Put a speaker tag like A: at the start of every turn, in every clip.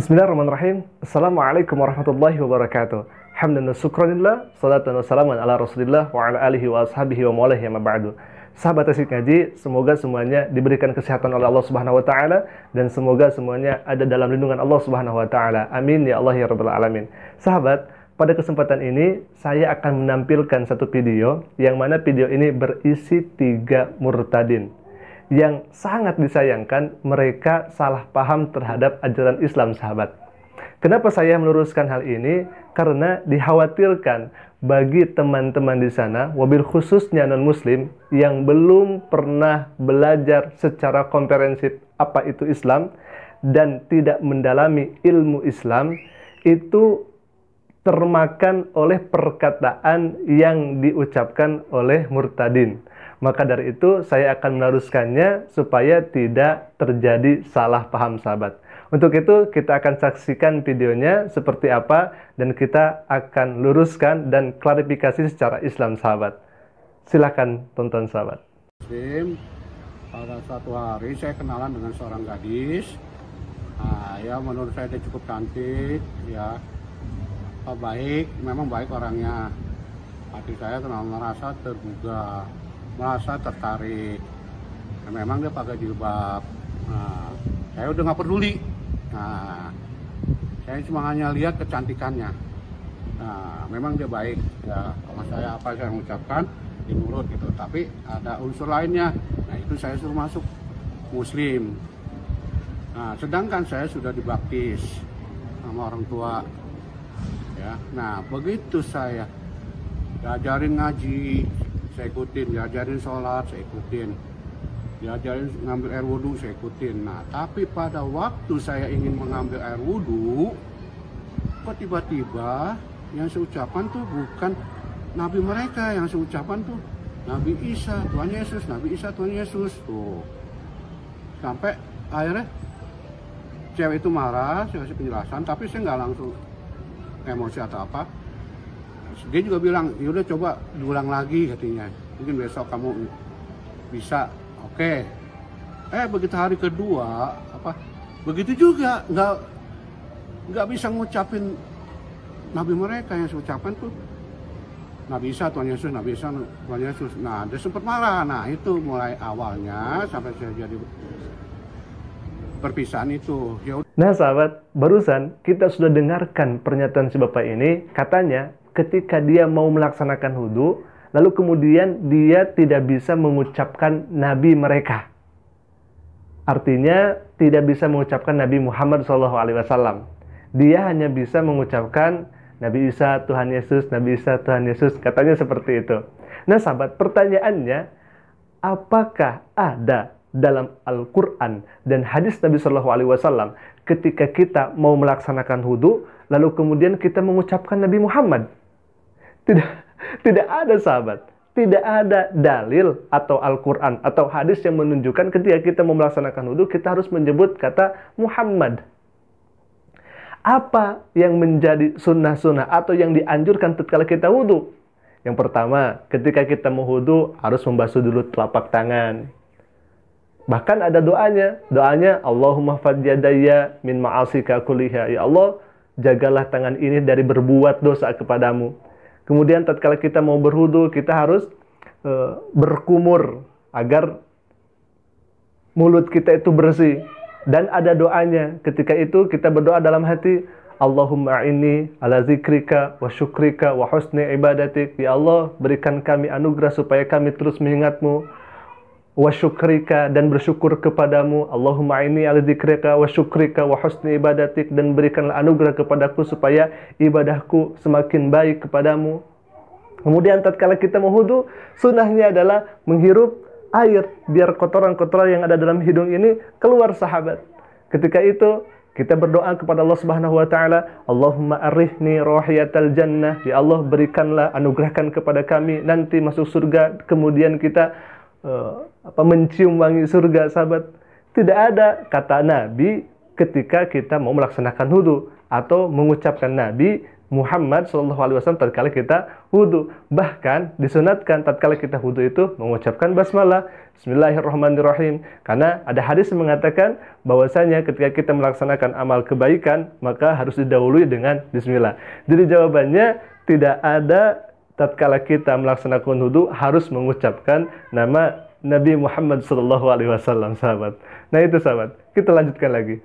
A: Bismillahirrahmanirrahim. Assalamualaikum warahmatullahi wabarakatuh. Hamdan syukranillah, salatan wa salaman ala rasulillah wa ala alihi wa ashabihi wa maulahi ma ba'du. Sahabat asyik ngaji, semoga semuanya diberikan kesehatan oleh Allah Subhanahu wa taala dan semoga semuanya ada dalam lindungan Allah Subhanahu wa taala. Amin ya Allah ya rabbal alamin. Sahabat, pada kesempatan ini saya akan menampilkan satu video yang mana video ini berisi tiga murtadin yang sangat disayangkan mereka salah paham terhadap ajaran Islam sahabat. Kenapa saya meluruskan hal ini? Karena dikhawatirkan bagi teman-teman di sana, wabil khususnya non-muslim yang belum pernah belajar secara komprehensif apa itu Islam dan tidak mendalami ilmu Islam, itu termakan oleh perkataan yang diucapkan oleh murtadin. Maka dari itu saya akan meneruskannya supaya tidak terjadi salah paham sahabat. Untuk itu kita akan saksikan videonya seperti apa dan kita akan luruskan dan klarifikasi secara Islam sahabat. Silahkan tonton sahabat.
B: Pada suatu hari saya kenalan dengan seorang gadis. Nah, ya menurut saya dia cukup cantik, ya oh, baik, memang baik orangnya. Hati saya kenal merasa terbuka merasa tertarik nah, memang dia pakai jilbab nah, saya udah nggak peduli nah saya cuma hanya lihat kecantikannya nah memang dia baik ya kalau saya apa yang saya mengucapkan diurut gitu tapi ada unsur lainnya nah itu saya suruh masuk muslim nah sedangkan saya sudah dibaptis sama orang tua ya nah begitu saya diajarin ngaji saya ikutin diajarin sholat saya ikutin diajarin ngambil air wudhu saya ikutin nah tapi pada waktu saya ingin mengambil air wudhu kok tiba-tiba yang seucapan tuh bukan nabi mereka yang seucapan tuh Nabi Isa Tuhan Yesus Nabi Isa Tuhan Yesus tuh sampai akhirnya cewek itu marah saya kasih penjelasan tapi saya nggak langsung emosi atau apa dia juga bilang yaudah coba diulang lagi katanya mungkin besok kamu bisa oke okay. eh begitu hari kedua apa begitu juga nggak nggak bisa ngucapin nabi mereka yang ucapan tuh Nabi Isa, Tuhan Yesus, Nabi Isa, Tuhan Yesus. Nah, dia sempat marah. Nah, itu mulai awalnya sampai saya jadi perpisahan itu. Ya
A: nah, sahabat, barusan kita sudah dengarkan pernyataan si Bapak ini. Katanya, ketika dia mau melaksanakan hudu, lalu kemudian dia tidak bisa mengucapkan nabi mereka. Artinya tidak bisa mengucapkan Nabi Muhammad SAW. Dia hanya bisa mengucapkan Nabi Isa, Tuhan Yesus, Nabi Isa, Tuhan Yesus, katanya seperti itu. Nah sahabat, pertanyaannya, apakah ada dalam Al-Quran dan hadis Nabi SAW ketika kita mau melaksanakan hudu, lalu kemudian kita mengucapkan Nabi Muhammad? Tidak tidak ada sahabat, tidak ada dalil atau Al-Qur'an atau hadis yang menunjukkan ketika kita mau melaksanakan wudhu kita harus menyebut kata Muhammad. Apa yang menjadi sunnah-sunnah atau yang dianjurkan ketika kita wudhu? Yang pertama, ketika kita mau wudhu harus membasuh dulu telapak tangan. Bahkan ada doanya. Doanya, Allahumma fadjadaya min ma'asika kuliha. Ya Allah, jagalah tangan ini dari berbuat dosa kepadamu Kemudian tatkala kita mau berhudu, kita harus e, berkumur agar mulut kita itu bersih. Dan ada doanya. Ketika itu kita berdoa dalam hati, Allahumma inni ala zikrika wa syukrika wa husni ibadatik. Ya Allah, berikan kami anugerah supaya kami terus mengingatmu wa syukrika dan bersyukur kepadamu Allahumma ini ala dzikrika wa syukrika wa husni ibadatik dan berikanlah anugerah kepadaku supaya ibadahku semakin baik kepadamu kemudian tatkala kita menghudu sunnahnya sunahnya adalah menghirup air biar kotoran-kotoran yang ada dalam hidung ini keluar sahabat ketika itu kita berdoa kepada Allah Subhanahu wa taala, Allahumma arihni rohiyatal jannah. Ya Allah, berikanlah anugerahkan kepada kami nanti masuk surga. Kemudian kita Eh, apa mencium wangi surga sahabat tidak ada kata Nabi ketika kita mau melaksanakan wudhu atau mengucapkan Nabi Muhammad saw Alaihi tatkala kita wudhu. Bahkan disunatkan tatkala kita wudhu itu mengucapkan basmalah Bismillahirrahmanirrahim. Karena ada hadis mengatakan bahwasanya ketika kita melaksanakan amal kebaikan maka harus didahului dengan Bismillah. Jadi jawabannya tidak ada tatkala kita melaksanakan wudhu harus mengucapkan nama Nabi Muhammad Shallallahu Alaihi Wasallam sahabat. Nah itu sahabat, kita lanjutkan lagi.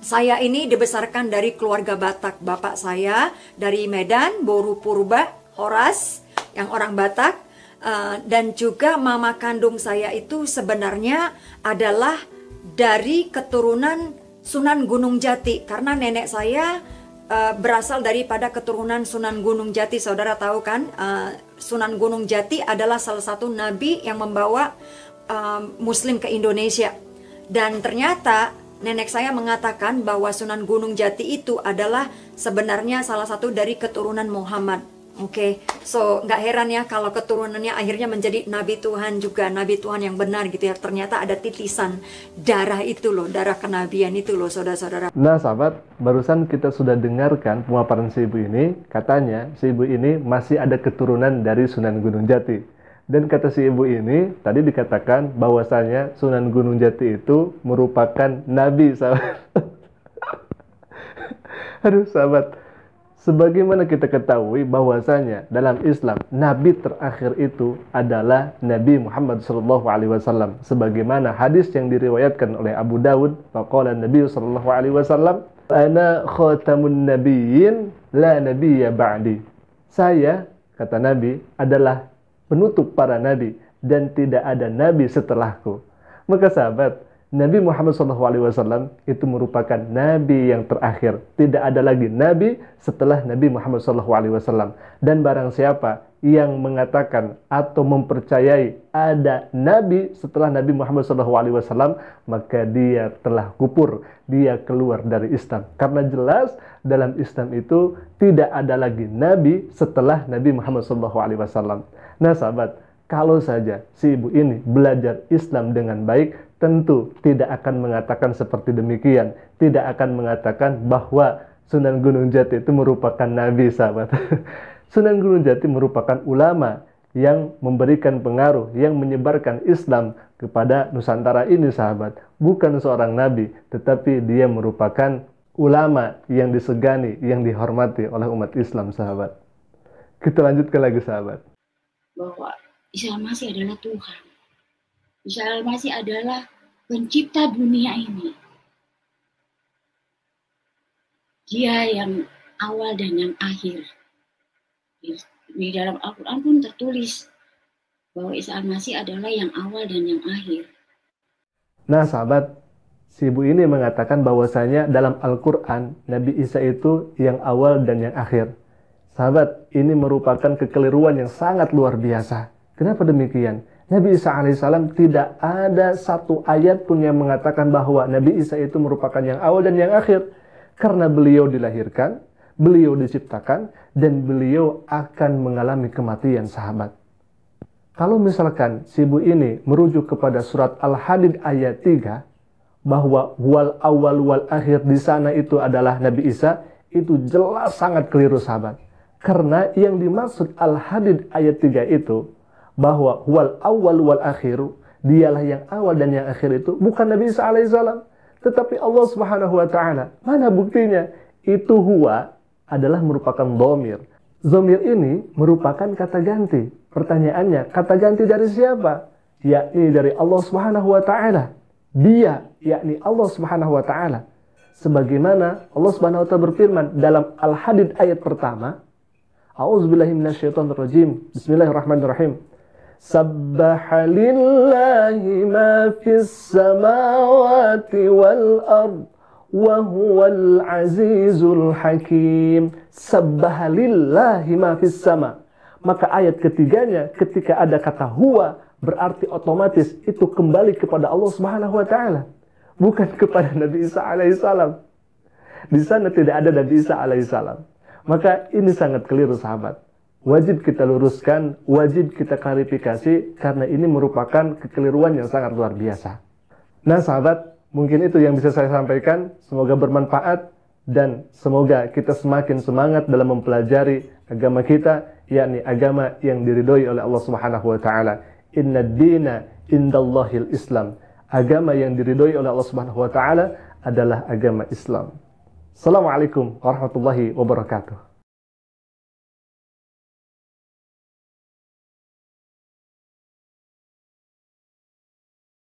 B: Saya ini dibesarkan dari keluarga Batak. Bapak saya dari Medan, Boru Purba, Horas, yang orang Batak. Uh, dan juga mama kandung saya itu sebenarnya adalah dari keturunan Sunan Gunung Jati karena nenek saya uh, berasal daripada keturunan Sunan Gunung Jati. Saudara tahu kan, uh, Sunan Gunung Jati adalah salah satu nabi yang membawa uh, Muslim ke Indonesia. Dan ternyata nenek saya mengatakan bahwa Sunan Gunung Jati itu adalah sebenarnya salah satu dari keturunan Muhammad. Oke, okay. so nggak heran ya kalau keturunannya akhirnya menjadi nabi Tuhan juga, nabi Tuhan yang benar gitu ya. Ternyata ada titisan darah itu loh, darah kenabian itu loh, saudara-saudara.
A: Nah, sahabat, barusan kita sudah dengarkan pemaparan si ibu ini, katanya si ibu ini masih ada keturunan dari Sunan Gunung Jati. Dan kata si ibu ini tadi dikatakan bahwasanya Sunan Gunung Jati itu merupakan nabi, sahabat. Aduh, sahabat Sebagaimana kita ketahui bahwasanya dalam Islam nabi terakhir itu adalah Nabi Muhammad sallallahu alaihi wasallam sebagaimana hadis yang diriwayatkan oleh Abu Dawud faqala Nabi sallallahu alaihi wasallam ana khatamun nabiyyin la nabiyya ba'di saya kata Nabi adalah penutup para nabi dan tidak ada nabi setelahku maka sahabat Nabi Muhammad SAW itu merupakan nabi yang terakhir. Tidak ada lagi nabi setelah Nabi Muhammad SAW. Dan barang siapa yang mengatakan atau mempercayai ada nabi setelah Nabi Muhammad SAW, maka dia telah kupur, dia keluar dari Islam. Karena jelas dalam Islam itu tidak ada lagi nabi setelah Nabi Muhammad SAW. Nah sahabat, kalau saja si ibu ini belajar Islam dengan baik, tentu tidak akan mengatakan seperti demikian, tidak akan mengatakan bahwa Sunan Gunung Jati itu merupakan nabi, sahabat. Sunan Gunung Jati merupakan ulama yang memberikan pengaruh, yang menyebarkan Islam kepada Nusantara ini, sahabat. Bukan seorang nabi, tetapi dia merupakan ulama yang disegani, yang dihormati oleh umat Islam, sahabat. Kita lanjutkan lagi, sahabat.
B: Bahwa Islam masih adalah Tuhan Isa Al-Masih adalah pencipta dunia ini. Dia yang awal dan yang akhir. Di, dalam Al-Quran pun tertulis bahwa Isa Al-Masih adalah yang awal dan yang akhir.
A: Nah sahabat, si ibu ini mengatakan bahwasanya dalam Al-Quran Nabi Isa itu yang awal dan yang akhir. Sahabat, ini merupakan kekeliruan yang sangat luar biasa Kenapa demikian? Nabi Isa alaihissalam tidak ada satu ayat pun yang mengatakan bahwa Nabi Isa itu merupakan yang awal dan yang akhir. Karena beliau dilahirkan, beliau diciptakan, dan beliau akan mengalami kematian sahabat. Kalau misalkan si ibu ini merujuk kepada surat Al-Hadid ayat 3, bahwa wal awal wal akhir di sana itu adalah Nabi Isa, itu jelas sangat keliru sahabat. Karena yang dimaksud Al-Hadid ayat 3 itu bahwa wal awal wal akhiru dialah yang awal dan yang akhir itu bukan Nabi Isa alaihissalam tetapi Allah Subhanahu wa taala. Mana buktinya? Itu huwa adalah merupakan domir. Zomir ini merupakan kata ganti. Pertanyaannya, kata ganti dari siapa? Yakni dari Allah Subhanahu wa taala. Dia, yakni Allah Subhanahu wa taala. Sebagaimana Allah Subhanahu wa taala berfirman dalam Al-Hadid ayat pertama, A'udzubillahi minasyaitonirrajim. Bismillahirrahmanirrahim. سبح لله ما في السماوات والأرض وهو العزيز الحكيم سبح لله ما في السماء maka ayat ketiganya ketika ada kata huwa berarti otomatis itu kembali kepada Allah Subhanahu wa taala bukan kepada Nabi Isa alaihissalam di sana tidak ada Nabi Isa alaihissalam maka ini sangat keliru sahabat wajib kita luruskan, wajib kita klarifikasi karena ini merupakan kekeliruan yang sangat luar biasa. Nah, sahabat, mungkin itu yang bisa saya sampaikan. Semoga bermanfaat dan semoga kita semakin semangat dalam mempelajari agama kita, yakni agama yang diridhoi oleh Allah Subhanahu wa taala. Inna dina indallahil Islam. Agama yang diridhoi oleh Allah Subhanahu wa taala adalah agama Islam. Assalamualaikum warahmatullahi wabarakatuh.